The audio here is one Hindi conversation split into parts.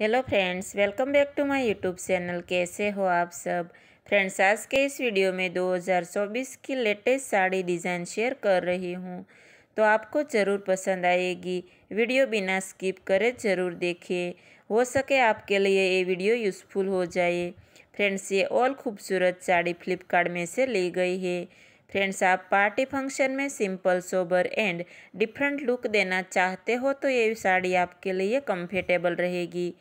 hello friends welcome back to my YouTube channel कैसे हो आप सब फ्रेंड्स आज के इस वीडियो में 2024 की लेटेस्ट साड़ी डिज़ाइन शेयर कर रही हूँ तो आपको ज़रूर पसंद आएगी वीडियो बिना स्किप करे ज़रूर देखिए हो सके आपके लिए ये वीडियो यूज़फुल हो जाए फ्रेंड्स ये और खूबसूरत साड़ी फ्लिपकार्ट में से ली गई है फ्रेंड्स आप पार्टी फंक्शन में simple sober and different look देना चाहते हो तो ये साड़ी आपके लिए कंफर्टेबल रहेगी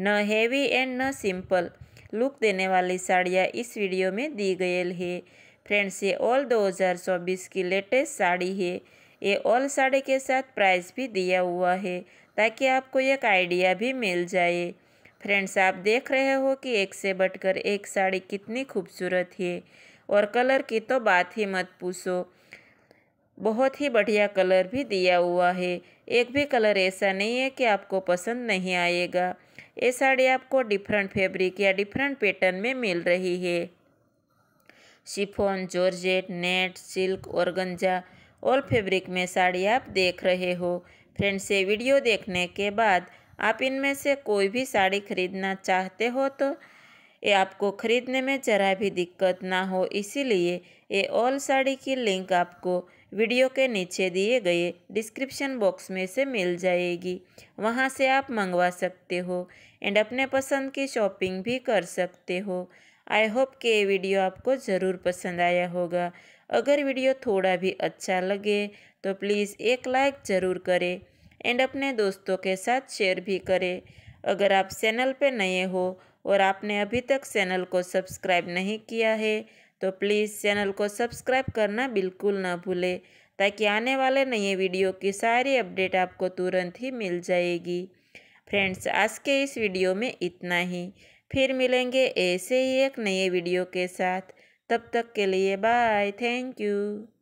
न हेवी एंड न सिंपल लुक देने वाली साड़ियाँ इस वीडियो में दी गई है फ्रेंड्स ये ऑल 2024 की लेटेस्ट साड़ी है ये ऑल साड़ी के साथ प्राइस भी दिया हुआ है ताकि आपको एक आइडिया भी मिल जाए फ्रेंड्स आप देख रहे हो कि एक से बढ़कर एक साड़ी कितनी खूबसूरत है और कलर की तो बात ही मत पूछो बहुत ही बढ़िया कलर भी दिया हुआ है एक भी कलर ऐसा नहीं है कि आपको पसंद नहीं आएगा ये साड़ी आपको डिफरेंट फैब्रिक या डिफरेंट पैटर्न में मिल रही है शिफोन जॉर्जेट नेट सिल्क और गंजा ऑल फैब्रिक में साड़ी आप देख रहे हो फ्रेंड्स ये वीडियो देखने के बाद आप इनमें से कोई भी साड़ी खरीदना चाहते हो तो ये आपको ख़रीदने में जरा भी दिक्कत ना हो इसीलिए ये ऑल साड़ी की लिंक आपको वीडियो के नीचे दिए गए डिस्क्रिप्शन बॉक्स में से मिल जाएगी वहाँ से आप मंगवा सकते हो एंड अपने पसंद की शॉपिंग भी कर सकते हो आई होप कि ये वीडियो आपको ज़रूर पसंद आया होगा अगर वीडियो थोड़ा भी अच्छा लगे तो प्लीज़ एक लाइक ज़रूर करें एंड अपने दोस्तों के साथ शेयर भी करें अगर आप चैनल पे नए हो और आपने अभी तक चैनल को सब्सक्राइब नहीं किया है तो प्लीज़ चैनल को सब्सक्राइब करना बिल्कुल ना भूलें ताकि आने वाले नए वीडियो की सारी अपडेट आपको तुरंत ही मिल जाएगी फ्रेंड्स आज के इस वीडियो में इतना ही फिर मिलेंगे ऐसे ही एक नए वीडियो के साथ तब तक के लिए बाय थैंक यू